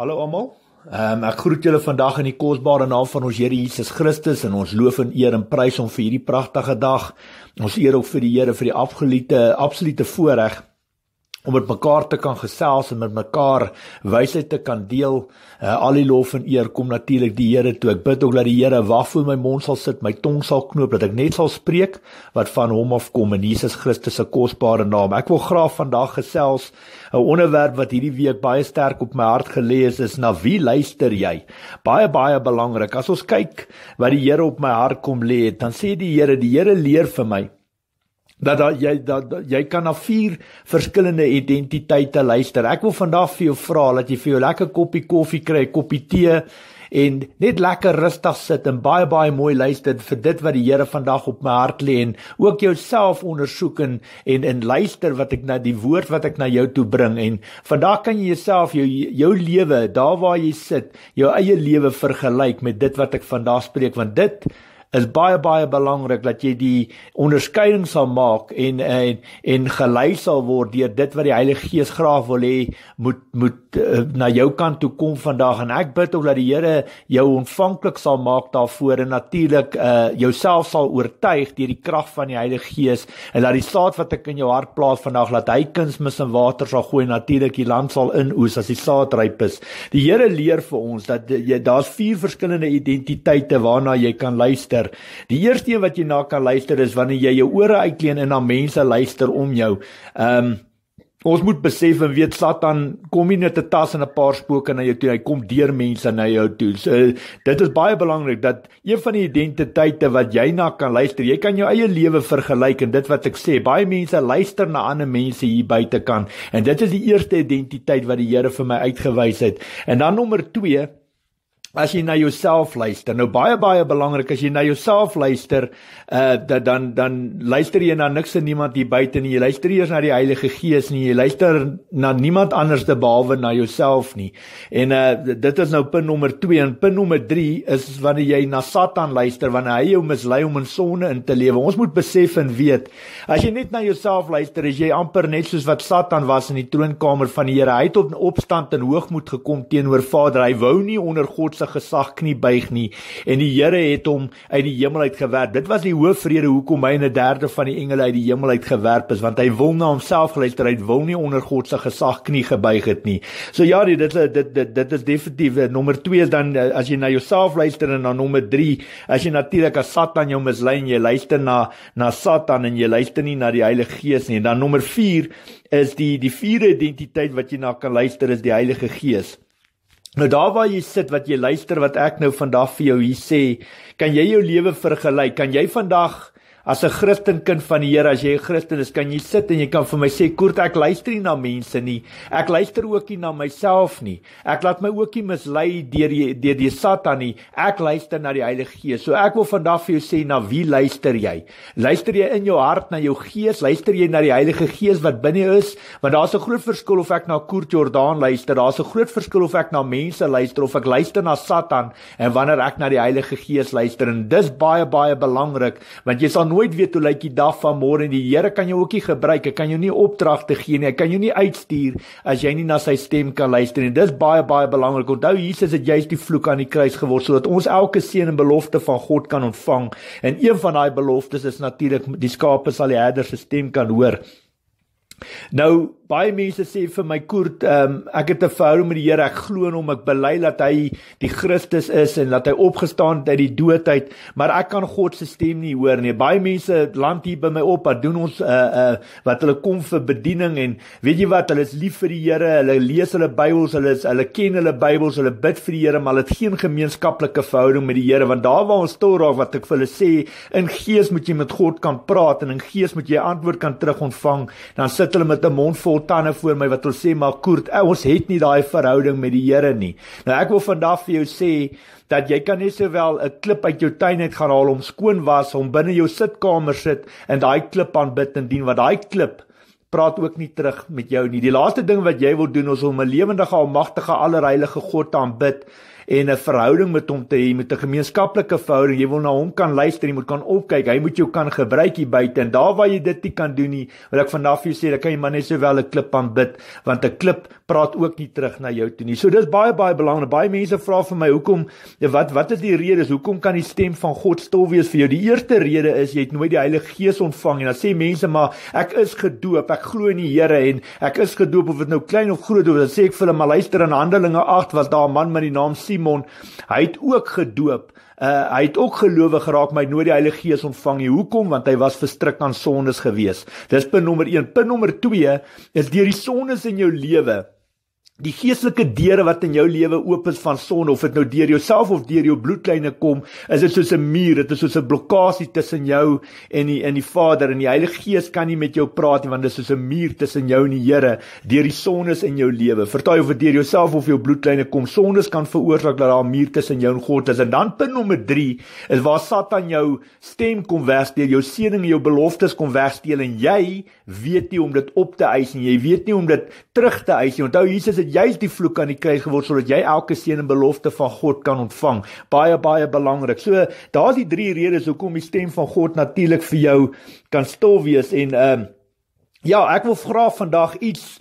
Hallo almal. Um, ek groet julle vandag in die kosbare naam van ons Here Jesus Christus en ons loof en eer en prys hom vir hierdie pragtige dag. Ons eer ook vir die Here vir die absolute absolute voorreg om met mekaar te kan gesels en met mekaar wysheid te kan deel. Uh, al die lof en eer kom natuurlik die Here toe. Ek bid ook dat die Here wag vir my mond sal sit, my tong sal knoop dat ek net sal spreek wat van hom af kom in Jesus Christus se kosbare naam. Ek wil graag vandag gesels 'n onderwerp wat hierdie week baie sterk op my hart gelê is, is na wie luister jy? Baie baie belangrik. As ons kyk wat die Here op my hart kom lê, dan sê die Here, die Here leer vir my dat da, jy dat, dat jy kan na vier verskillende identiteite luister. Ek wil vandag vir jou vra dat jy vir jou lekker koppie koffie kry, koppie tee en net lekker rustig sit en baie baie mooi luister vir dit wat die Here vandag op my hart lê en ook jouself ondersoek en en en luister wat ek na die woord wat ek na jou toe bring en vandag kan jy jouself jou jou lewe daar waar jy sit jou eie lewe vergelyk met dit wat ek vandag spreek want dit is baie baie belangrik dat jy die onderskeiding sal maak en en, en gelei sal word deur dit wat die Heilige Gees graag wil hê moet moet uh, na jou kant toe kom vandag en ek bid ook dat die Here jou ontvanklik sal maak daarvoor en natuurlik uh, jouself sal oortuig deur die krag van die Heilige Gees en dat die saad wat ek in jou hart plaas vandag laat hy kunsmis en water sal gooi natuurlik die land sal inoes as die saad ryp is die Here leer vir ons dat eh, jy daar's vier verskillende identiteite waarna jy kan luister luister. Die eerste een wat jy na kan luister is wanneer jy jou ore uitkleen en na mense luister om jou. Ehm um, ons moet besef en weet Satan kom nie net te tas en 'n paar spooke na jou toe, hy kom deur mense na jou toe. So dit is baie belangrik dat een van die identiteite wat jy na kan luister, jy kan jou eie lewe vergelyk en dit wat ek sê, baie mense luister na ander mense hier buite kan en dit is die eerste identiteit wat die Here vir my uitgewys het. En dan nommer 2 as jy na jouself luister. Nou baie baie belangrik as jy na jouself luister, uh dat dan dan luister jy na niks en niemand hier buite nie. Jy luister eers na die Heilige Gees nie. Jy luister na niemand anders te behalwe na jouself nie. En uh dit is nou punt nommer 2 en punt nommer 3 is wanneer jy na Satan luister wanneer hy jou mislei om in sonde in te lewe. Ons moet besef en weet as jy net na jouself luister, is jy amper net soos wat Satan was in die troonkamer van die Here. Hy het op opstand en hoogmoed gekom teenoor Vader. Hy wou nie onder God se gesag knie buig nie en die Here het hom uit die hemel uit gewerp. Dit was die hoofvrede hoekom hy 'n derde van die engele uit die hemel uit gewerp is want hy wil na homself geluister het, wil nie onder God se gesag knie gebuig het nie. So ja, nee, dit dit dit dit is definitief eh, nommer 2 is dan eh, as jy na jouself luister en dan nommer 3 as jy natuurlik as Satan jou mislei en jy luister na na Satan en jy luister nie na die Heilige Gees nie. En dan nommer 4 is die die vierde identiteit wat jy na kan luister is die Heilige Gees. Nou daar waar jy sit wat jy luister wat ek nou vandag vir jou hier sê, kan jy jou lewe vergelyk? Kan jy vandag As 'n Christenkind van die Here, as jy 'n Christen is, kan jy sit en jy kan vir my sê, "Koert, ek luister nie na mense nie. Ek luister ook nie na myself nie. Ek laat my ook nie mislei deur die deur die Satan nie. Ek luister na die Heilige Gees." So ek wil vandag vir jou sê, na wie luister jy? Luister jy in jou hart na jou gees? Luister jy na die Heilige Gees wat binne is? Want daar's 'n groot verskil of ek na Koert Jordaan luister. Daar's 'n groot verskil of ek na mense luister of ek luister na Satan en wanneer ek na die Heilige Gees luister. En dis baie baie belangrik, want jy sal nooit weet hoe lyk die dag van môre en die Here kan jou ook nie gebruik. Hy kan jou nie opdragte gee nie. Hy kan jou nie uitstuur as jy nie na sy stem kan luister nie. Dis baie baie belangrik. Onthou Jesus het juist die vloek aan die kruis geword sodat ons elke seën en belofte van God kan ontvang. En een van daai beloftes is natuurlik die skape sal die herder se stem kan hoor. Nou baie mense sê vir my Koert, um, ek het 'n verhouding met die Here. Ek glo in hom. Ek bely dat hy die Christus is en dat hy opgestaan het uit die dood uit, maar ek kan God se stem nie hoor nie. Baie mense land hier by my op, wat doen ons uh uh wat hulle kom vir bediening en weet jy wat, hulle is lief vir die Here, hulle lees hulle Bybels, hulle is, hulle ken hulle Bybels, hulle bid vir die Here, maar hulle het geen gemeenskaplike verhouding met die Here want daar waar ons stil raak wat ek vir hulle sê, in gees moet jy met God kan praat en in gees moet jy antwoord kan terug ontvang. Dan sit sit hulle met 'n mond vol tande voor my wat wil sê maar koert eh, ons het nie daai verhouding met die Here nie. Nou ek wil vandag vir jou sê dat jy kan net sowel 'n klip uit jou tuin uit gaan haal om skoon was om binne jou sitkamer sit en daai klip aanbid en dien want daai klip praat ook nie terug met jou nie. Die laaste ding wat jy wil doen is om 'n lewendige almagtige allerheilige God te aanbid en 'n verhouding met hom te hê, met 'n gemeenskaplike verhouding. Jy wil na hom kan luister, jy moet kan opkyk. Hy moet jou kan gebruik hier buite en daar waar jy dit nie kan doen nie, wil ek vanaf jou sê, dan kan jy maar net sowel 'n klip aanbid, want 'n klip praat ook nie terug na jou toe nie. So dis baie baie belangrik. Baie mense vra vir my hoekom wat wat is die rede? Hoekom kan die stem van God stil wees vir jou? Die eerste rede is jy het nooit die Heilige Gees ontvang nie. Dan sê mense maar ek is gedoop, ek glo in die Here en ek is gedoop of dit nou klein of groot of dan sê ek vir hulle maar luister in Handelinge 8 was daar 'n man met die naam Simon Simon, hy het ook gedoop. Uh, hy het ook gelowig geraak, maar hy het nooit die Heilige Gees ontvang nie. Hoekom? Want hy was verstrik aan sondes gewees. Dis punt nommer 1. Punt nommer 2 is deur die sondes in jou lewe Die geestelike deure wat in jou lewe oop is van son of dit nou deur jouself of deur jou bloedlyne kom, is dit soos 'n muur, dit is soos 'n blokkade tussen jou en die en die Vader en die Heilige Gees kan nie met jou praat nie want dit is soos 'n muur tussen jou en die Here deur die sondes in jou lewe. Vertaai of dit deur jouself of jou bloedlyne kom, sondes kan veroorsaak dat daar 'n muur tussen jou en God is. En dan punt nommer 3 is waar Satan jou stem kom wegsteel, jou seëninge, jou beloftes kom wegsteel en jy weet nie om dit op te eis nie, jy weet nie om dit terug te eis nie. Onthou Jesus het juis die vloek aan die kruis geword sodat jy elke seën en belofte van God kan ontvang. Baie baie belangrik. So daar's die drie redes hoekom die stem van God natuurlik vir jou kan stil wees en ehm uh, ja, ek wil graag vandag iets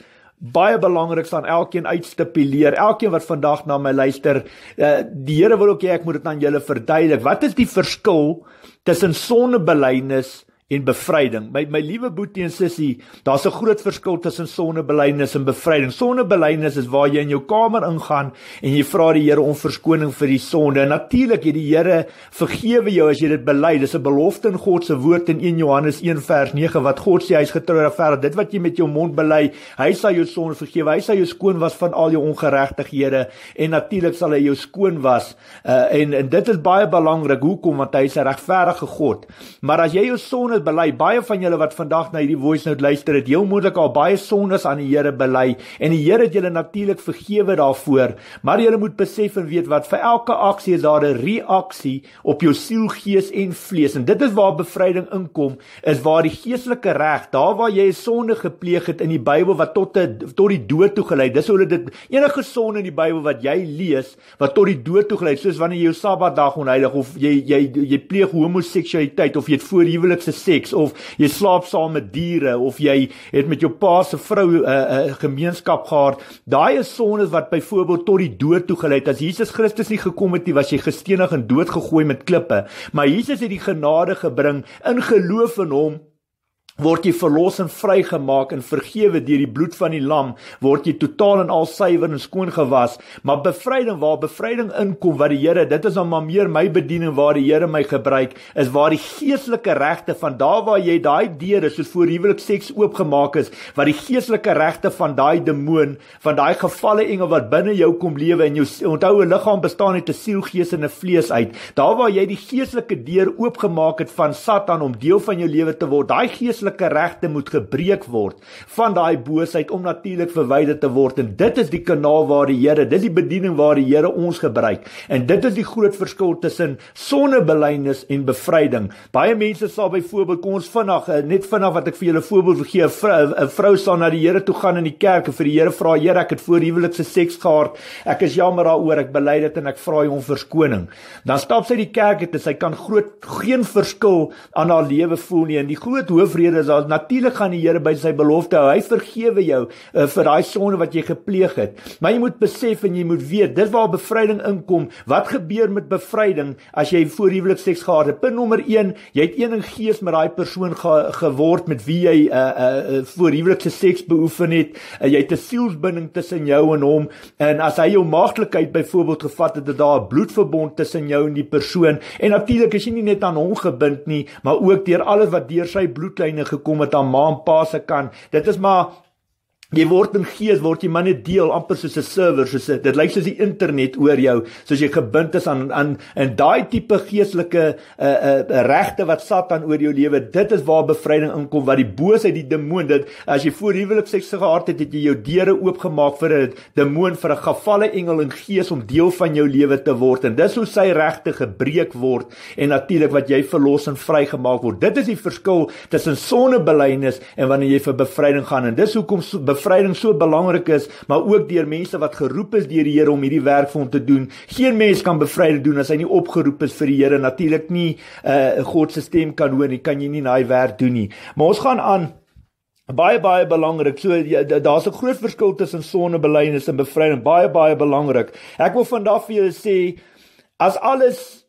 baie belangriks aan elkeen uitstipuleer. Elkeen wat vandag na my luister, uh, die Here wil ook hê ek moet dit aan julle verduidelik. Wat is die verskil tussen sonnebelynes en en bevryding. My my liewe boetie en sussie, daar's 'n groot verskil tussen sondebelydenis en bevryding. Sondebelydenis is waar jy in jou kamer ingaan en jy vra die Here om verskoning vir die sonde. Natuurlik, die Here vergewe jou as jy dit bely. Dis 'n belofte in God se woord in 1 Johannes 1 vers 9 wat God sê hy is getrou regverdig. Dit wat jy met jou mond bely, hy sal jou sonde vergewe. Hy sal jou skoon was van al jou ongeregtighede en natuurlik sal hy jou skoon was. Uh, en en dit is baie belangrik hoekom want hy is 'n regverdige God. Maar as jy jou sonde dit bely. Baie van julle wat vandag na hierdie voice note luister, het heel moontlik al baie sondes aan die Here bely en die Here het julle natuurlik vergewe daarvoor, maar julle moet besef en weet wat vir elke aksie is daar 'n reaksie op jou siel, gees en vlees. En dit is waar bevryding inkom, is waar die geestelike reg, daar waar jy 'n sonde gepleeg het in die Bybel wat tot die, tot die dood toe gelei. Dis hoe hulle dit enige sonde in die Bybel wat jy lees wat tot die dood toe gelei, soos wanneer jy jou Sabbatdag onheilig of jy jy jy pleeg homoseksualiteit of jy het voorhuwelikse seks of jy slaap saam met diere of jy het met jou pa se vrou 'n uh, eh, uh, eh, gemeenskap gehad. Daai is sondes wat byvoorbeeld tot die dood toe gelei het. As Jesus Christus nie gekom het nie, was jy gestenig en doodgegooi met klippe. Maar Jesus het die genade gebring in geloof in hom word jy verlos en vrygemaak en vergewe deur die bloed van die lam word jy totaal en al suiwer en skoon gewas maar bevryding waar bevryding inkom wat die Here dit is nou maar meer my bediening waar die Here my gebruik is waar die geestelike regte van daar waar jy daai deur is soos voor huwelik seks oopgemaak is wat die geestelike regte van daai demoon van daai gevalle engel wat binne jou kom lewe en jou onthou 'n liggaam bestaan uit 'n siel gees en 'n vlees uit daar waar jy die geestelike deur oopgemaak het van Satan om deel van jou lewe te word daai geestelike menslike regte moet gebreek word van daai boosheid om natuurlik verwyder te word en dit is die kanaal waar die Here, dit is die bediening waar die Here ons gebruik en dit is die groot verskil tussen sonnebelynis en bevryding. Baie mense sal byvoorbeeld kom ons vanaand eh, net vanaand wat ek vir julle voorbeeld gee 'n vrou, eh, vrou sal na die Here toe gaan in die kerk en vir die Here vra Here ek het voor huwelikse seks gehad. Ek is jammer daaroor, ek bely dit en ek vra hom verskoning. Dan stap sy die kerk en sy kan groot geen verskil aan haar lewe voel nie en die groot hoofrede is daar natuurlik gaan die Here by sy belofte hou. Hy vergewe jou uh, vir daai sonde wat jy gepleeg het. Maar jy moet besef en jy moet weet, dit waar bevryding inkom. Wat gebeur met bevryding as jy voor huwelik seks gehad het? Punt nommer 1, jy het een in gees met daai persoon ge geword met wie jy uh, uh, voor huwelik seks beoefen het. Uh, jy het 'n sielsbinding tussen jou en hom en as hy jou maagdelikheid byvoorbeeld gevat het, het daar 'n bloedverbond tussen jou en die persoon. En natuurlik is jy nie net aan hom gebind nie, maar ook deur alles wat deur sy bloedlyne gekom het aan ma en pa se kant. Dit is maar Jy word in gees word jy maar net deel amper soos 'n server soos a, dit lyk soos die internet oor jou soos jy gebind is aan aan en daai tipe geestelike uh uh regte wat Satan oor jou lewe dit is waar bevryding inkom wat die boosheid die demoon dit as jy voor huwelik seks gehad het het jy jou deure oopgemaak vir 'n demoon vir 'n gevalle engel en gees om deel van jou lewe te word en dis hoe sy regte gebreek word en natuurlik wat jy verlos en vrygemaak word dit is die verskil tussen sonnebelynis en wanneer jy vir bevryding gaan en dis hoekom so, bevryding so belangrik is, maar ook deur mense wat geroep is deur die Here om hierdie werk vir hom te doen. Geen mens kan bevryding doen as hy nie opgeroep is vir die Here natuurlik nie. Uh God se stem kan hoor, nie kan jy nie daai werk doen nie. Maar ons gaan aan baie baie belangrik. So ja, daar's 'n groot verskil tussen sonnebelynis en bevryding. Baie baie belangrik. Ek wil vandag vir julle sê as alles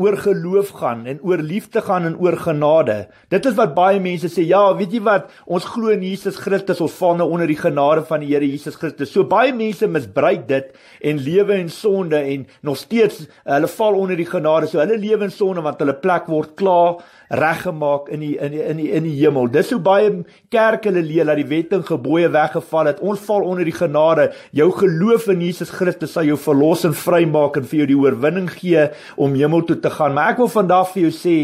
oor geloof gaan en oor liefde gaan en oor genade. Dit is wat baie mense sê, ja, weet jy wat, ons glo in Jesus Christus, ons val nou onder die genade van die Here Jesus Christus. So baie mense misbruik dit en lewe in sonde en nog steeds hulle val onder die genade. So hulle lewe in sonde want hulle plek word klaar reggemaak in die in die in die in die hemel. Dis hoe baie kerke hulle leer dat die wet en gebooie weggeval het. Ons val onder die genade. Jou geloof in Jesus Christus sal jou verlos en vrymaak en vir jou die oorwinning gee om hemel toe te gaan. Maar ek wil vandag vir jou sê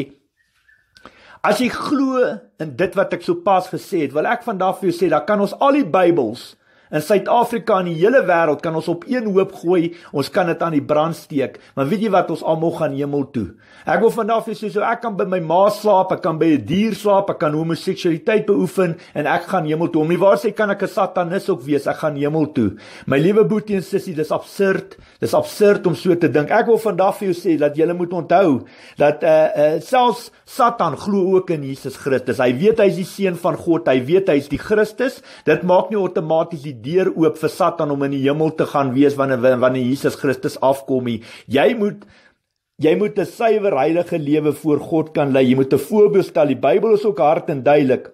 as jy glo in dit wat ek sopas gesê het, wil ek vandag vir jou sê dat kan ons al die Bybels In Suid-Afrika en die hele wêreld kan ons op een hoop gooi. Ons kan dit aan die brand steek. Maar weet jy wat? Ons almal gaan hemel toe. Ek wil vandag vir jou sê, ek kan by my ma slaap, ek kan by 'n dier slaap, ek kan homoseksualiteit beoefen en ek gaan hemel toe. Om nie waar sê kan ek 'n satanus ook wees? Ek gaan hemel toe. My liewe boetie en sussie, dis absurd. Dis absurd om so te dink. Ek wil vandag vir jou sê dat jy moet onthou dat eh uh, uh, selfs Satan glo ook in Jesus Christus. Hy weet hy is die seun van God. Hy weet hy is die Christus. Dit maak nie outomaties die deur oop vir Satan om in die hemel te gaan wees wanneer wanneer Jesus Christus afkom nie. Jy moet jy moet 'n suiwer heilige lewe voor God kan lei. Jy moet 'n voorbeeld stel. Die Bybel is ook hard en duidelik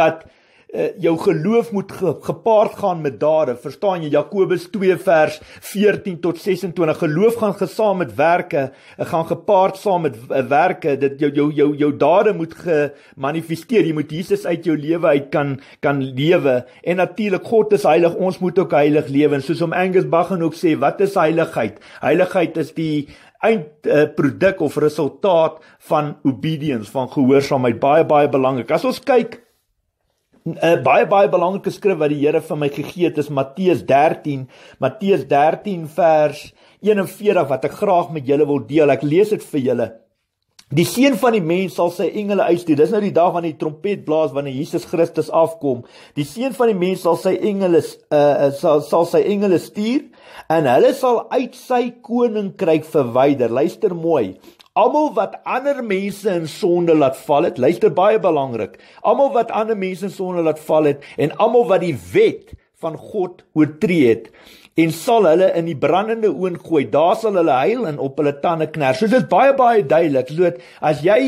dat Eh, jou geloof moet gepaard gaan met dade. Verstaan jy Jakobus 2 vers 14 tot 26. Geloof gaan gesaam met werke, eh, gaan gepaard saam met eh, werke. Dit jou jou jou jou dade moet gemanifesteer. Jy moet Jesus uit jou lewe uit kan kan lewe. En natuurlik God is heilig. Ons moet ook heilig lewe. En soos om Angus Bagan ook sê, wat is heiligheid? Heiligheid is die en uh, produk of resultaat van obedience van gehoorsaamheid baie baie belangrik. As ons kyk 'n eh, baie baie belangrike skrif wat die Here vir my gegee het is Matteus 13, Matteus 13 vers 41 wat ek graag met julle wil deel. Ek lees dit vir julle. Die seun van die mens sal sy engele uitstuur. Dis nou die dag wanneer die trompet blaas wanneer Jesus Christus afkom. Die seun van die mens sal sy engele uh sal sal sy engele stuur en hulle sal uit sy koninkryk verwyder. Luister mooi. Almal wat ander mense in sonde laat val het, luister baie belangrik. Almal wat ander mense in sonde laat val het en almal wat die wet van God oortree het en sal hulle in die brandende oond gooi. Daar sal hulle huil en op hulle tande kners. So dit is baie baie duidelik. Loot, as jy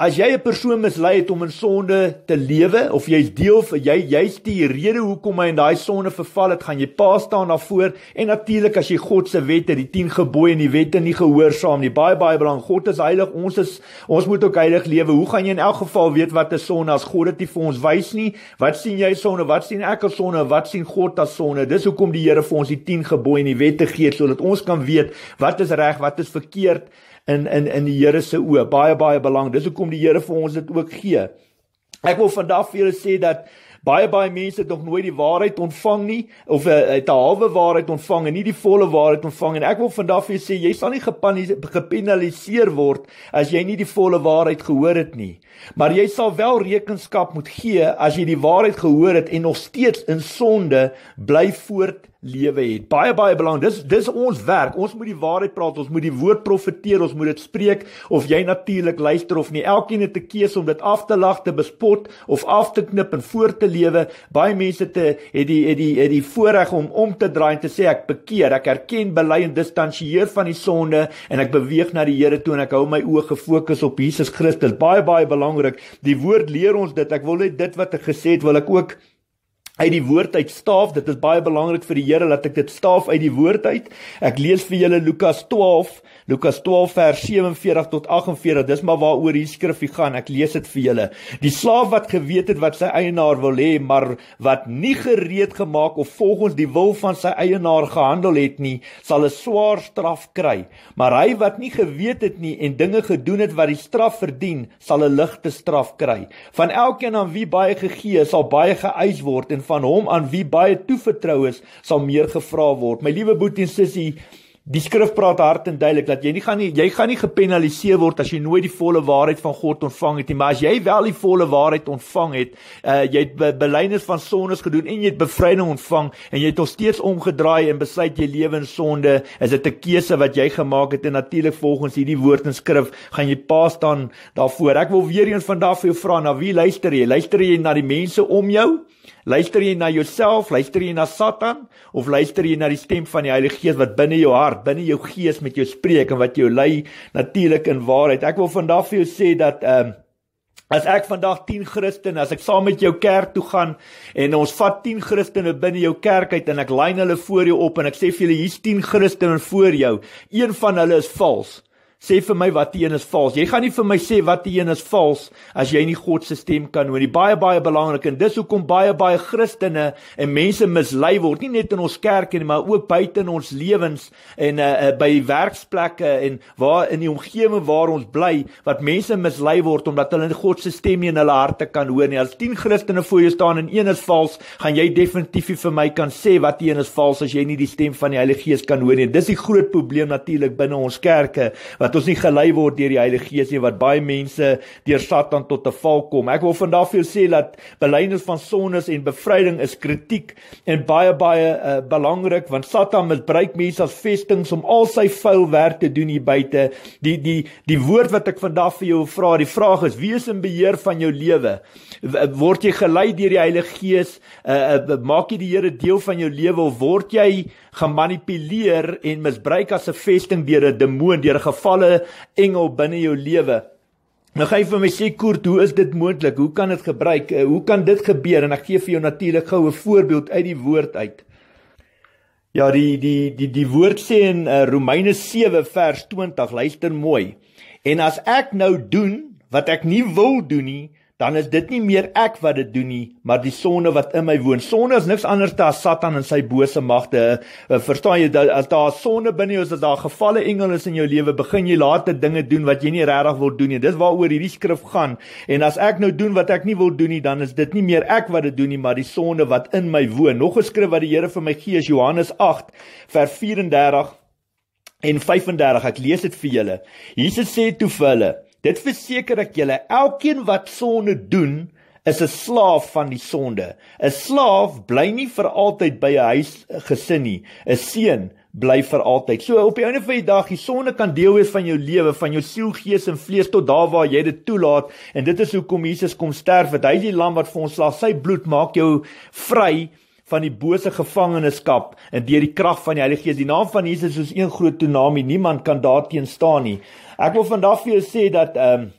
As jy 'n persoon mislei het om in sonde te lewe of jy is deel van jy jy's die rede hoekom hy in daai sonde verval het, gaan jy pa staan daarvoor en natuurlik as jy God se wette, die 10 gebooie en die wette nie gehoorsaam nie. Baie baie belangrik. God is heilig. Ons is ons moet ook heilig lewe. Hoe gaan jy in elk geval weet wat 'n sonde as God dit vir ons wys nie? Wat sien jy sonde? Wat sien ek as sonde? Wat sien God as sonde? Dis hoekom die Here vir ons die 10 gebooie en die wette gee sodat ons kan weet wat is reg, wat is verkeerd in in in die Here se oë baie baie belang. Dis hoekom die Here vir ons dit ook gee. Ek wil vandag vir julle sê dat baie baie mense nog nooit die waarheid ontvang nie of eh, het 'n halwe waarheid ontvang en nie die volle waarheid ontvang en ek wil vandag vir julle sê jy sal nie gepenaliseer word as jy nie die volle waarheid gehoor het nie. Maar jy sal wel rekenskap moet gee as jy die waarheid gehoor het en nog steeds in sonde bly voort lewe het. Baie baie belangrik. Dis dis ons werk. Ons moet die waarheid praat. Ons moet die woord profeteer. Ons moet dit spreek of jy natuurlik luister of nie. Elkeen het 'n keuse om dit af te lag, te bespot of af te knip en voort te lewe. Baie mense te het die het die het die voorreg om om te draai en te sê ek bekeer, ek erken, bely en distansieer van die sonde en ek beweeg na die Here toe en ek hou my oë gefokus op Jesus Christus. Baie baie belangrik. Die woord leer ons dit. Ek wil net dit wat ek gesê het, wil ek ook uit die woord uit staaf dit is baie belangrik vir die Here dat ek dit staaf uit die woord uit ek lees vir julle Lukas 12 Lukas 12 vers 47 tot 48 dis maar waaroor hier skrifie gaan ek lees dit vir julle die slaaf wat geweet het wat sy eienaar wil hê maar wat nie gereed gemaak of volgens die wil van sy eienaar gehandel het nie sal 'n swaar straf kry maar hy wat nie geweet het nie en dinge gedoen het wat die straf verdien sal 'n ligte straf kry van elkeen aan wie baie gegee is sal baie geëis word van hom aan wie baie toevertrou is, sal meer gevra word. My liewe boetie en sussie, die skrif praat hard en duidelik dat jy nie gaan nie, jy gaan nie gepenaliseer word as jy nooit die volle waarheid van God ontvang het nie, maar as jy wel die volle waarheid ontvang het, uh, jy het be belynes van sondes gedoen en jy het bevryding ontvang en jy het nog steeds omgedraai en besluit jy lewe in sonde, is dit 'n keuse wat jy gemaak het en natuurlik volgens hierdie woord in skrif gaan jy pa staan daarvoor. Ek wil weer eens vandag vir jou vra, na wie luister jy? Luister jy na die mense om jou? Luister jy na jouself, luister jy na Satan of luister jy na die stem van die Heilige Gees wat binne jou hart, binne jou gees met jou spreek en wat jou lei natuurlik in waarheid. Ek wil vandag vir jou sê dat ehm um, As ek vandag 10 Christene, as ek saam met jou kerk toe gaan en ons vat 10 Christene binne jou kerk uit en ek lyn hulle voor jou op en ek sê vir julle hier's 10 Christene voor jou. Een van hulle is vals sê vir my wat die een is vals. Jy gaan nie vir my sê wat die een is vals as jy nie God se stem kan hoor nie. Baie baie belangrik en dis hoekom baie baie Christene en mense mislei word, nie net in ons kerk nie, maar ook buite in ons lewens en uh, uh, by werksplekke en waar in die omgewing waar ons bly, wat mense mislei word omdat hulle nie God se stem in hulle harte kan hoor nie. As 10 Christene voor jou staan en een is vals, gaan jy definitief nie vir my kan sê wat die een is vals as jy nie die stem van die Heilige Gees kan hoor nie. Dis die groot probleem natuurlik binne ons kerke wat dat ons nie gelei word deur die Heilige Gees nie wat baie mense deur Satan tot 'n val kom. Ek wil vandag vir julle sê dat belydenis van sondes en bevryding is kritiek en baie baie uh, belangrik want Satan misbruik mense as vestinge om al sy vuil werk te doen hier buite. Die die die woord wat ek vandag vir jou vra, die vraag is: wie is in beheer van jou lewe? Eh, word jy gelei deur die Heilige Gees? Uh, uh, maak jy die Here deel van jou lewe of word jy gemanipuleer en misbruik as 'n vesting deur 'n demoon, deur 'n gevalle engel binne jou lewe. Nou gee vir my sê kort, hoe is dit moontlik? Hoe kan dit gebruik? Eh, hoe kan dit gebeur? En ek gee vir jou natuurlik gou 'n voorbeeld uit die woord uit. Ja, die die die die woord sê in uh, Romeine 7 vers 20, luister mooi. En as ek nou doen wat ek nie wil doen nie, dan is dit nie meer ek wat dit doen nie, maar die sonde wat in my woon. Sonde is niks anders as Satan en sy bose magte. Eh, verstaan jy dat as daar sonde binne jou is, as daar gevalle engele is in jou lewe, begin jy later dinge doen wat jy nie regtig wil doen nie. Dis waaroor hierdie skrif gaan. En as ek nou doen wat ek nie wil doen nie, dan is dit nie meer ek wat dit doen nie, maar die sonde wat in my woon. Nog 'n skrif wat die Here vir my gee is Johannes 8 vers 34 en 35. Ek lees dit vir julle. Jesus sê toe vir hulle: Dit verseker ek julle, elkeen wat sonde doen, is 'n slaaf van die sonde. 'n Slaaf bly nie vir altyd by 'n huis eh, gesin nie. 'n Seun bly vir altyd. So op die einde van die dag, die sonde kan deel wees van jou lewe, van jou siel, gees en vlees tot daar waar jy dit toelaat en dit is hoekom Jesus kom sterf. Dat hy die lam wat vir ons slaag, sy bloed maak jou vry van die bose gevangenskap en deur die krag van die Heilige Gees. Die naam van Jesus is soos een groot tsunami, niemand kan daarteenoor staan nie. Ek wil vandag vir jou sê dat ehm um,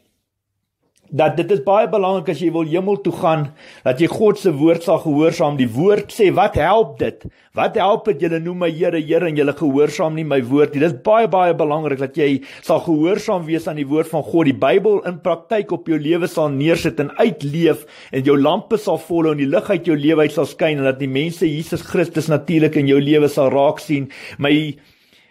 dat dit is baie belangrik as jy wil hemel toe gaan dat jy God se woord sal gehoorsaam. Die woord sê, wat help dit? Wat help dit julle noem my Here, Here en julle gehoorsaam nie my woord nie. Dit is baie baie belangrik dat jy sal gehoorsaam wees aan die woord van God. Die Bybel in praktyk op jou lewe sal neersit en uitleef en jou lampe sal volle en die lig uit jou lewe uit sal skyn en dat die mense Jesus Christus natuurlik in jou lewe sal raak sien. My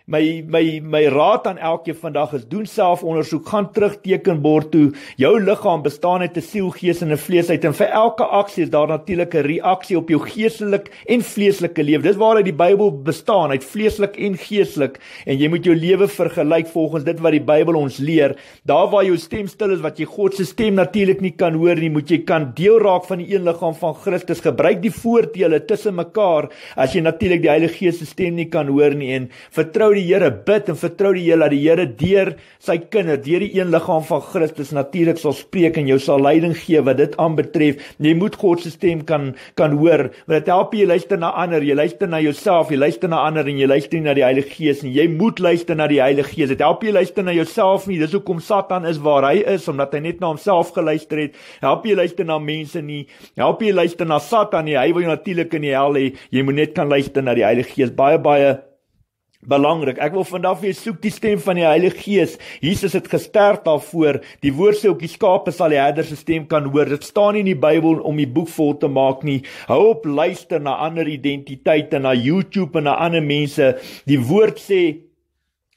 my my my raad aan elkeen vandag is doen selfondersoek gaan terug tekenbord toe jou liggaam bestaan uit 'n siel gees en 'n vleesheid en vir elke aksie is daar natuurlik 'n reaksie op jou geestelik en vleeslike lewe dis waaruit die Bybel bestaan uit vleeslik en geestelik en jy moet jou lewe vergelyk volgens dit wat die Bybel ons leer daar waar jou stem stil is wat jy God se stem natuurlik nie kan hoor nie moet jy kan deel raak van die een liggaam van Christus gebruik die voordele tussen mekaar as jy natuurlik die Heilige Gees se stem nie kan hoor nie en vertrou die Here, bid en vertrou die Here dat die Here deur sy kinders, deur die een liggaam van Christus natuurlik sal spreek en jou sal leiding gee wat dit aanbetref. Jy moet God se stem kan kan hoor. Want dit help jy luister na ander, jy luister na jouself, jy luister na ander en jy luister nie na die Heilige Gees nie. Jy moet luister na die Heilige Gees. Dit help jy luister na jouself nie. Dis hoekom Satan is waar hy is omdat hy net na homself geluister het. Help jy luister na mense nie. Help jy luister na Satan nie. Hy wil jou natuurlik in die hel hê. Jy moet net kan luister na die Heilige Gees. Baie baie Belangrik. Ek wil vandag weer soek die stem van die Heilige Gees. Jesus het gesterf daarvoor. Die woord sê ook die skape sal die herder se stem kan hoor. Dit staan nie in die Bybel om die boek vol te maak nie. Hou op luister na ander identiteite, na YouTube en na ander mense. Die woord sê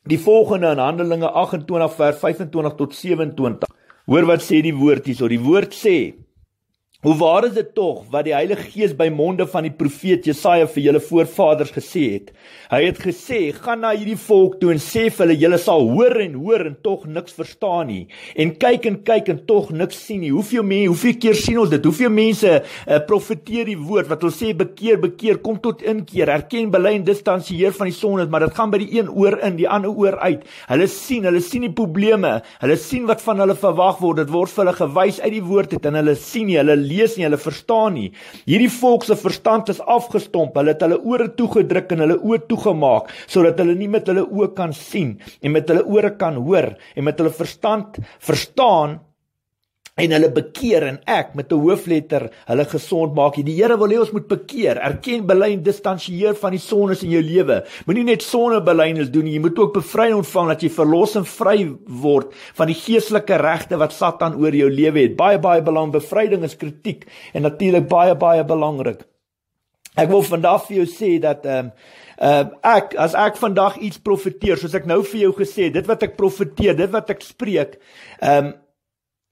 die volgende in Handelinge 28 vers 25 tot 27. Hoor wat sê die woord hierso. Die woord sê Hoe waar is dit tog wat die Heilige Gees by monde van die profeet Jesaja vir julle voorvaders gesê het? Hy het gesê: "Gaan na hierdie volk toe en sê vir hulle: Julle sal hoor en hoor en tog niks verstaan nie en kyk en kyk en tog niks sien nie. Hoeveel mense, hoeveel keer sien ons dit? Hoeveel mense uh, profeteer die woord wat hulle sê bekeer, bekeer, kom tot inkeer, erken, bely en distansieer van die sonde, maar dit gaan by die een oor in, die ander oor uit. Hulle sien, hulle sien die probleme. Hulle sien wat van hulle verwag word. Dit word vir hulle gewys uit die woord het en hulle sien nie hulle lees nie, hulle verstaan nie. Hierdie volk se verstand is afgestomp. Hulle het hulle ore toegedruk en hulle oë toegemaak sodat hulle nie met hulle oë kan sien en met hulle ore kan hoor en met hulle verstand verstaan en hulle bekeer en ek met 'n hoofletter hulle gesond maak. Die Here wil hê ons moet bekeer, erken, bely en distansieer van die sondes in jou lewe. Moenie net sonde belynes doen nie, jy moet ook bevryding ontvang dat jy verlos en vry word van die geestelike regte wat Satan oor jou lewe het. Baie baie belangrik, bevryding is kritiek en natuurlik baie baie belangrik. Ek wil vandag vir jou sê dat ehm um, uh ek as ek vandag iets profeteer, soos ek nou vir jou gesê, dit wat ek profeteer, dit wat ek spreek, ehm um,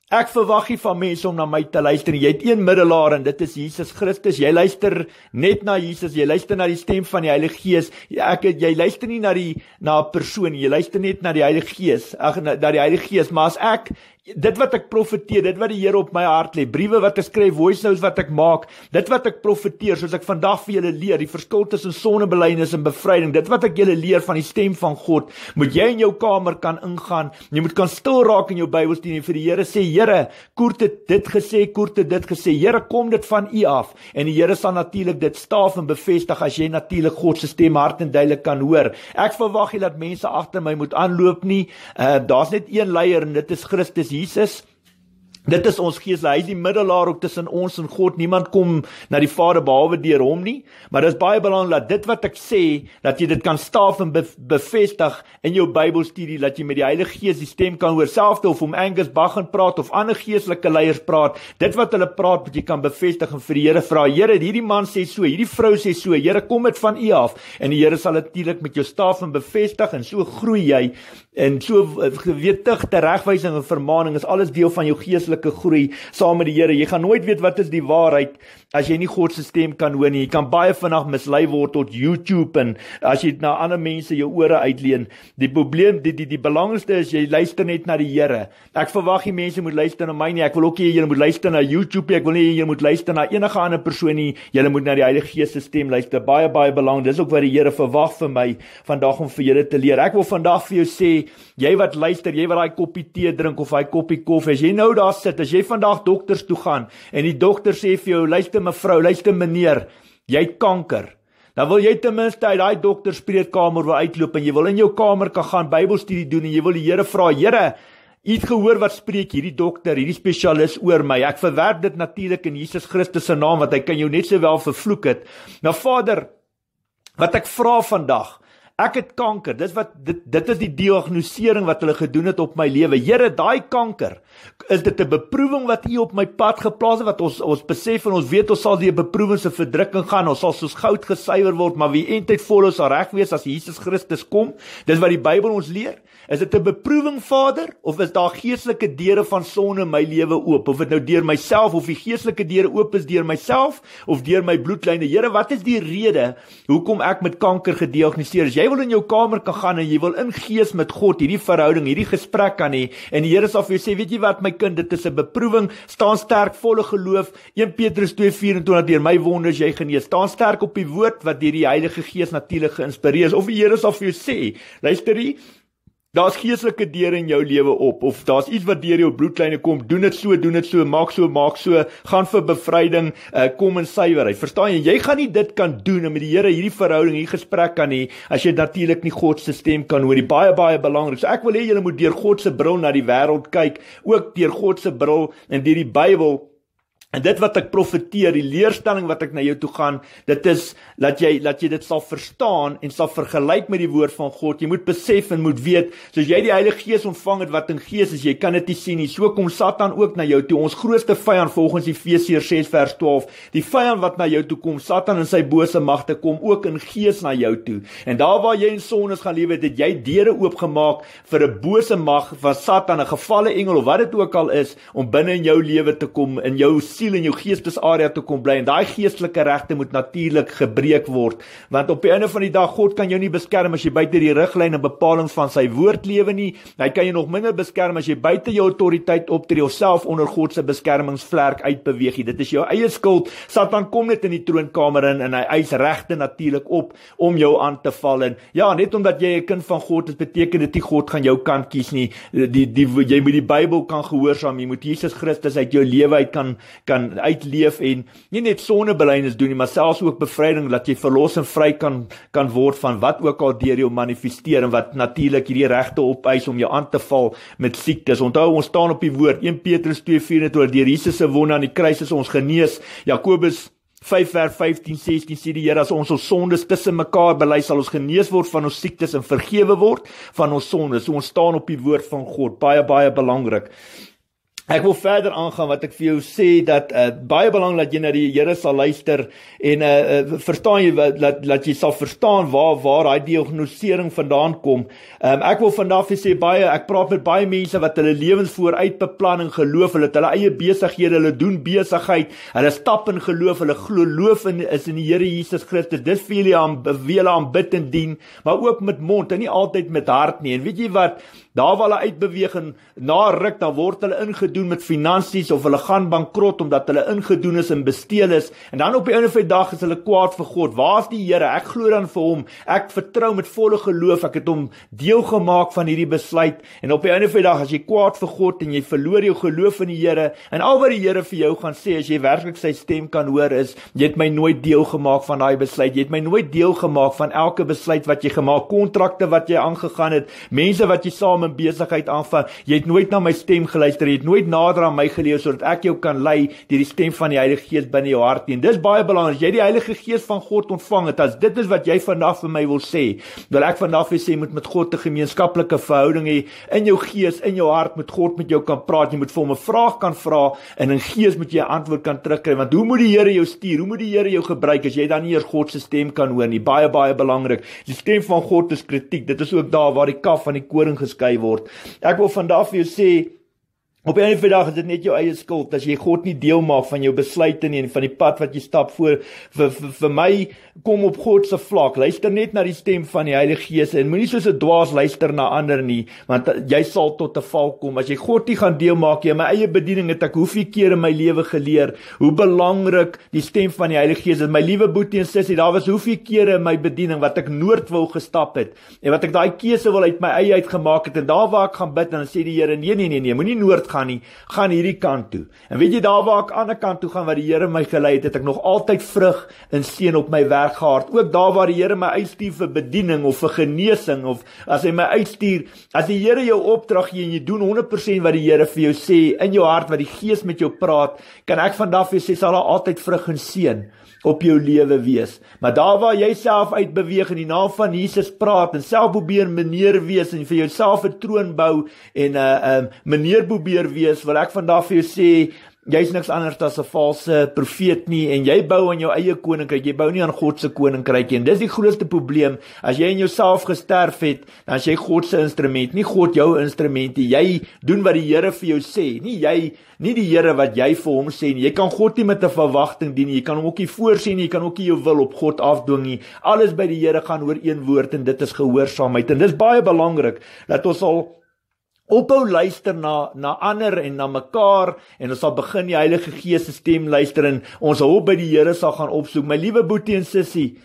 Ek verwag nie van mense om na my te luister nie. Jy het een middelaar en dit is Jesus Christus. Jy luister net na Jesus. Jy luister na die stem van die Heilige Gees. Ek het jy luister nie na die na 'n persoon nie. Jy luister net na die Heilige Gees. Ag na, na die Heilige Gees, maar as ek dit wat ek profeteer, dit wat die Here op my hart lê, briewe wat ek skryf, voice notes wat ek maak, dit wat ek profeteer soos ek vandag vir julle leer, die verskil tussen sonnebelynis en bevryding, dit wat ek julle leer van die stem van God, moet jy in jou kamer kan ingaan. Jy moet kan stil raak in jou Bybelstudie vir die Here sê, Here, koerte dit gesê, koerte dit gesê. Here, kom dit van U af. En die Here sal natuurlik dit staaf en bevestig as jy natuurlik God se stem hard en duidelik kan hoor. Ek verwag nie dat mense agter my moet aanloop nie. Uh, Daar's net een leier en dit is Christus. Hier Jesus. Dit is ons gees, hy is die middelaar ook tussen ons en God. Niemand kom na die Vader behalwe deur hom nie. Maar dit is baie belangrik dat dit wat ek sê, dat jy dit kan staaf en bevestig in jou Bybelstudie, dat jy met die Heilige Gees die stem kan hoor, selfs of hom Angus Bach gaan praat of ander geestelike leiers praat. Dit wat hulle praat, moet jy kan bevestig en vir die Here vra, Here, hierdie man sê so, hierdie vrou sê so, Here, kom dit van U af. En die Here sal natuurlik met jou staaf en bevestig en so groei jy en so gewetigte eh, regwysing en vermaaning is alles deel van jou geestelike groei saam met die Here. Jy gaan nooit weet wat is die waarheid as jy nie God se stem kan hoor nie. Jy kan baie vinnig mislei word tot YouTube en as jy na ander mense jou ore uitleen. Die probleem die die die belangrikste is jy luister net na die Here. Ek verwag nie mense moet luister na my nie. Ek wil ook nie jy moet luister na YouTube nie. Ek wil nie jy moet luister na enige ander persoon nie. Jy moet na die Heilige Gees se stem luister. Baie baie belangrik. Dis ook wat die Here verwag van my vandag om vir julle te leer. Ek wil vandag vir jou sê jy wat luister, jy wat daai koppie tee drink of daai koppie koffie, as jy nou daar sit, as jy vandag dokters toe gaan en die dokter sê vir jou, luister mevrou, luister meneer, jy het kanker. Dan wil jy ten minste uit daai dokter se spreekkamer wil uitloop en jy wil in jou kamer kan gaan Bybelstudie doen en jy wil die Here vra, Here, U het gehoor wat spreek hierdie dokter, hierdie spesialis oor my. Ek verwerp dit natuurlik in Jesus Christus se naam want hy kan jou net sowel vervloek het. Nou Vader, wat ek vra vandag, Ek het kanker. Dis wat dit dit is die diagnostisering wat hulle gedoen het op my lewe. Here, daai kanker is dit 'n beproewing wat U op my pad geplaas het wat ons ons besef en ons weet ons sal deur beproewings en verdrukking gaan. Ons sal soos goud gesuiwer word, maar wie eintlik volhou sal reg wees as Jesus Christus kom. Dis wat die Bybel ons leer. Is dit 'n beproewing Vader of is daar geestelike deure van sonde in my lewe oop? Of dit nou deur myself of die geestelike deure oop is deur myself of deur my bloedlyne. Here, wat is die rede hoekom ek met kanker gediagnoseer is? Jy wil in jou kamer kan gaan en jy wil in gees met God hierdie verhouding, hierdie gesprek kan hê. En die Here sê vir jou sê, weet jy wat my kind, dit is 'n beproewing. Staan sterk volle geloof. 1 Petrus 2:24 deur my wonders jy genees. Staan sterk op die woord wat deur die Heilige Gees natuurlik geïnspireer is. Of die Here sê vir jou sê, luister hier Daar's geestelike deure in jou lewe op of daar's iets wat deur jou bloedlyne kom. Doen dit so, doen dit so, maak so, maak so, gaan vir bevryding, uh, kom in suiwerheid. Verstaan jy? Jy gaan nie dit kan doen om met die Here hierdie verhouding, hierdie gesprek kan hê as jy natuurlik nie God se stem kan hoor nie. Baie baie belangrik. So ek wil hê julle moet deur God se bril na die wêreld kyk, ook deur God se bril en deur die Bybel En dit wat ek profeteer, die leerstelling wat ek na jou toe gaan, dit is dat jy dat jy dit sal verstaan en sal vergelyk met die woord van God. Jy moet besef en moet weet, soos jy die Heilige Gees ontvang het wat in Gees is, jy kan dit nie sien nie. So kom Satan ook na jou toe. Ons grootste vyand volgens Efesiërs 6 vers 12, die vyand wat na jou toe kom, Satan en sy bose magte kom ook in Gees na jou toe. En daar waar jy in sonde gaan lewe, het jy deure oopgemaak vir 'n bose mag van Satan, 'n gevalle engel of wat dit ook al is, om binne in jou lewe te kom in jou siel en jou geestesarea toe kom bly en daai geestelike regte moet natuurlik gebreek word want op die einde van die dag God kan jou nie beskerm as jy buite die riglyne en bepalings van sy woord lewe nie hy kan jou nog minder beskerm as jy buite jou autoriteit optree of self onder God se beskermingsvlerk uitbeweeg jy dit is jou eie skuld satan kom net in die troonkamer in en hy eis regte natuurlik op om jou aan te val en ja net omdat jy 'n kind van God is beteken dit nie God gaan jou kant kies nie die die jy moet die Bybel kan gehoorsaam jy moet Jesus Christus uit jou lewe uit kan kan uitleef en nie net sonnebelynes doen nie, maar selfs ook bevryding dat jy verlos en vry kan kan word van wat ook al deur jou manifesteer en wat natuurlik hierdie regte opeis om jou aan te val met siektes. Onthou ons staan op die woord 1 Petrus 2:24 deur Jesus se wonde aan die kruis is ons genees. Jakobus 5:15-16 sê die Here as ons ons sondes tussen mekaar bely sal ons genees word van ons siektes en vergewe word van ons sondes. So ons staan op die woord van God, baie baie belangrik. Ek wil verder aangaan wat ek vir jou sê dat uh, baie belangrik dat jy na die Here sal luister en uh, uh, verstaan jy wat dat dat jy sal verstaan waar waar daai diagnostisering vandaan kom. Um, ek wil vandag vir sê baie ek praat met baie mense wat hulle lewens vooruit beplanning geloof, hulle het hulle eie besighede, hulle doen besigheid, hulle stap in geloof, hulle glo loof in is in die Here Jesus Christus. Dis vir julle aan wie hulle aanbid en dien, maar ook met mond en nie altyd met hart nie. En weet jy wat Daar waar hulle uitbeweeg en na ruk dan word hulle ingedoen met finansies of hulle gaan bankrot omdat hulle ingedoen is en besteel is. En dan op die einde van die dag is hulle kwaad vir God. Waar is die Here? Ek glo dan vir hom. Ek vertrou met volle geloof. Ek het hom deel gemaak van hierdie besluit. En op die einde van die dag as jy kwaad vir God en jy verloor jou geloof in die Here en al wat die Here vir jou gaan sê as jy werklik sy stem kan hoor is, jy het my nooit deel gemaak van daai besluit. Jy het my nooit deel gemaak van elke besluit wat jy gemaak, kontrakte wat jy aangegaan het, mense wat jy saam saam in besigheid aanvat. Jy het nooit na my stem geluister, jy het nooit nader aan my geleef sodat ek jou kan lei deur die stem van die Heilige Gees binne jou hart heen. Dis baie belangrik as jy die Heilige Gees van God ontvang het. As dit is wat jy vandag vir my wil sê, wil ek vandag vir sê moet met God 'n gemeenskaplike verhouding hê in jou gees, in jou hart met God met jou kan praat. Jy moet vir hom 'n vraag kan vra en in gees moet jy 'n antwoord kan terugkry. Want hoe moet die Here jou stuur? Hoe moet die Here jou gebruik as jy dan nie eers God se stem kan hoor nie? Baie baie belangrik. Die stem van God is kritiek. Dit is ook daar waar die kaf van die koring geskei gekry word. Ek wil vandag vir jou sê Op enige vandag is dit net jou eie skuld as jy God nie deel maak van jou besluite nie en van die pad wat jy stap voor vir, vir, vir my kom op God se vlak. Luister net na die stem van die Heilige Gees en moenie soos 'n dwaas luister na ander nie, want jy sal tot 'n val kom as jy God nie gaan deel maak nie. My eie bediening het ek hoeveel kere in my lewe geleer hoe belangrik die stem van die Heilige Gees is. My liewe boetie en sussie, daar was hoeveel kere in my bediening wat ek noord wil gestap het en wat ek daai keuse wil uit my eie uit gemaak het en daar waar ek gaan bid en dan sê die Here nee nee nee nee, moenie noord gaan nie, gaan hierdie kant toe. En weet jy daar waar ek aan die ander kant toe gaan waar die Here my gelei het, het ek nog altyd vrug en seën op my werk gehad. Ook daar waar die Here my uitstuur vir bediening of vir genesing of as hy my uitstuur, as die Here jou opdrag gee en jy doen 100% wat die Here vir jou sê in jou hart wat die Gees met jou praat, kan ek vandag vir jou sê sal daar altyd vrug en seën wees op jou lewe wees. Maar daar waar jy self uitbeweeg in die naam van Jesus praat en self probeer meneer wees en vir jouself 'n troon bou en 'n uh, uh, meneer probeer wees, wil ek vandag vir jou sê, jy's niks anders as 'n valse profeet nie en jy bou aan jou eie koninkryk, jy bou nie aan God se koninkryk nie. En dis die grootste probleem. As jy in jouself gesterf het, dan is jy God se instrument, nie God jou instrument nie. Jy doen wat die Here vir jou sê, nie jy nie die Here wat jy vir hom sê nie. Jy kan God nie met 'n verwagting dien nie. Jy kan hom ook nie voorsien nie. Jy kan ook nie jou wil op God afdwing nie. Alles by die Here gaan oor een woord en dit is gehoorsaamheid. En dis baie belangrik dat ons al ophou luister na na ander en na mekaar en ons sal begin die Heilige Gees se stem luister en ons hulp by die Here sal gaan opsoek. My liewe boetie en sussie,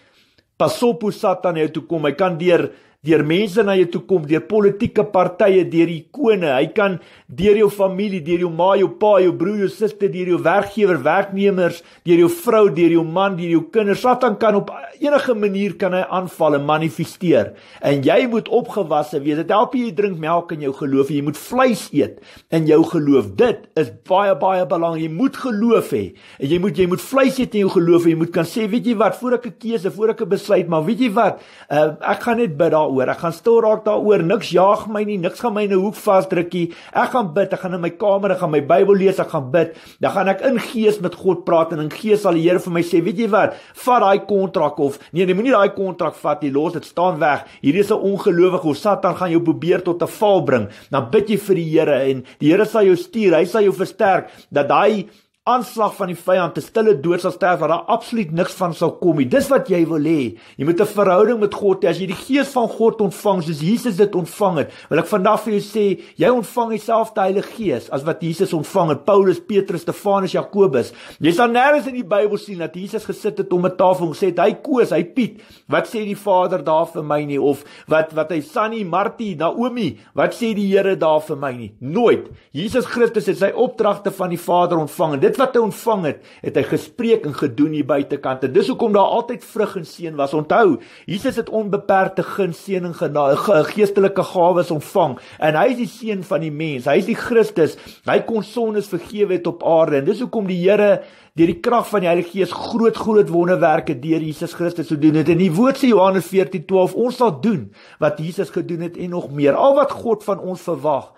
pas op hoe Satan jou toe kom. Hy kan deur deur mense na jou toe kom, deur politieke partye, deur ikone. Hy kan deur jou familie, deur jou ma, jou pa, jou broer, jou suster, deur jou werkgewer, werknemers, deur jou vrou, deur jou man, deur jou kinders. Satan kan op enige manier kan hy aanval en manifesteer. En jy moet opgewasse wees. Dit help jy drink melk in jou geloof. Jy moet vleis eet in jou geloof. Dit is baie baie belangrik. Jy moet geloof hê. En jy moet jy moet vleis eet in jou geloof. Jy moet kan sê, weet jy wat, voor ek 'n keuse, voor ek 'n besluit, maar weet jy wat, uh, ek gaan net bid daar daaroor. Ek gaan stil raak daaroor. Niks jaag my nie. Niks gaan my in 'n hoek vasdruk nie. Ek gaan bid. Ek gaan in my kamer, ek gaan my Bybel lees, ek gaan bid. Dan gaan ek in gees met God praat en in gees sal die Here vir my sê, "Weet jy wat? Vat daai kontrak of nee, jy nee, moenie daai kontrak vat nie. Los dit staan weg. Hierdie is 'n ongelowige. Satan gaan jou probeer tot 'n val bring. Dan bid jy vir die Here en die Here sal jou stuur. Hy sal jou versterk dat daai aanslag van die vyand te stille dood sal sterf waar daar absoluut niks van sal kom nie. Dis wat jy wil hê. Jy moet 'n verhouding met God hê. As jy die gees van God ontvang, soos Jesus dit ontvang het, wil ek vandag vir jou sê, jy ontvang dieselfde Heilige Gees as wat Jesus ontvang het. Paulus, Petrus, Stefanus, Jakobus. Jy sal nêrens in die Bybel sien dat Jesus gesit het om 'n tafel en gesê het hy koos, hy Piet, wat sê die Vader daar vir my nie of wat wat hy Sunny, Martie, Naomi, wat sê die Here daar vir my nie? Nooit. Jesus Christus het sy opdragte van die Vader ontvang. Dit dit wat hy ontvang het, het hy gespreek en gedoen hier buitekant. En dis hoekom daar altyd vrug en seën was. Onthou, Jesus het onbeperkte guns, seën en genade, geestelike gawes ontvang. En hy is die seun van die mens. Hy is die Christus. Hy kon sondes vergewe het op aarde. En dis hoekom die Here deur die krag van die Heilige Gees groot groot wonderwerke deur Jesus Christus gedoen het. En die woord sê Johannes 14:12, ons sal doen wat Jesus gedoen het en nog meer. Al wat God van ons verwag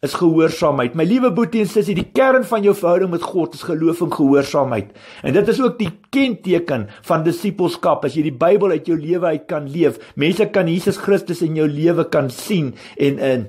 is gehoorsaamheid. My liewe boetie en sussie, die kern van jou verhouding met God is geloof en gehoorsaamheid. En dit is ook die kenteken van disippelskap as jy die Bybel uit jou lewe uit kan leef. Mense kan Jesus Christus in jou lewe kan sien en in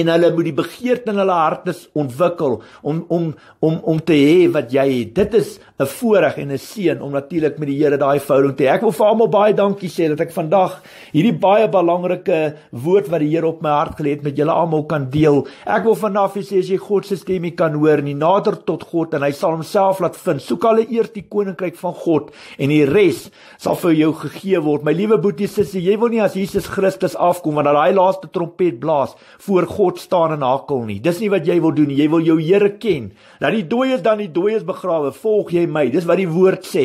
en hulle moet die begeerte in hulle hartes ontwikkel om om om om te hê wat jy het. Dit is 'n voorreg en 'n seën om natuurlik met die Here daai verhouding te hê. Ek wil vir almal baie dankie sê dat ek vandag hierdie baie belangrike woord wat die Here op my hart gelê het met julle almal kan deel. Ek wil vanaf hier sê as jy God se stemie kan hoor, nie nader tot God en hy sal homself laat vind. Soek alle eers die koninkryk van God en die res sal vir jou gegee word. My liewe boetie sussie, jy wil nie as Jesus Christus afkom wanneer daai laaste trompet blaas voor God God staan en hakel nie. Dis nie wat jy wil doen nie. Jy wil jou Here ken. Dat die dooies dan die dooies begrawe, volg jy my. Dis wat die woord sê.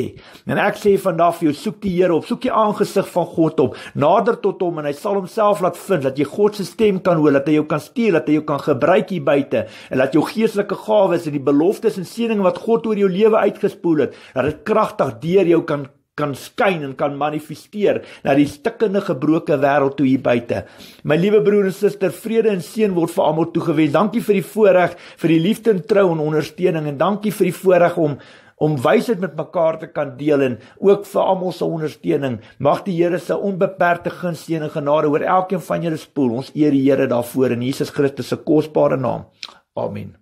En ek sê vandag vir jou, soek die Here op. Soek die aangesig van God op. Nader tot hom en hy sal homself laat vind dat jy God se stem kan hoor, dat hy jou kan stuur, dat hy jou kan gebruik hier buite en dat jou geestelike gawes en die beloftes en seëninge wat God oor jou lewe uitgespoel het, dat dit kragtig deur jou kan kan skyn en kan manifesteer na die stikkende gebroke wêreld toe hier buite. My liewe broer en suster, vrede en seën word vir almal toegewens. Dankie vir die voorreg, vir die liefde en trou en ondersteuning en dankie vir die voorreg om om wysheid met mekaar te kan deel en ook vir almal se ondersteuning. Mag die Here se onbeperkte guns en genade oor elkeen van julle spoel. Ons eer die Here daarvoor in Jesus Christus se kosbare naam. Amen.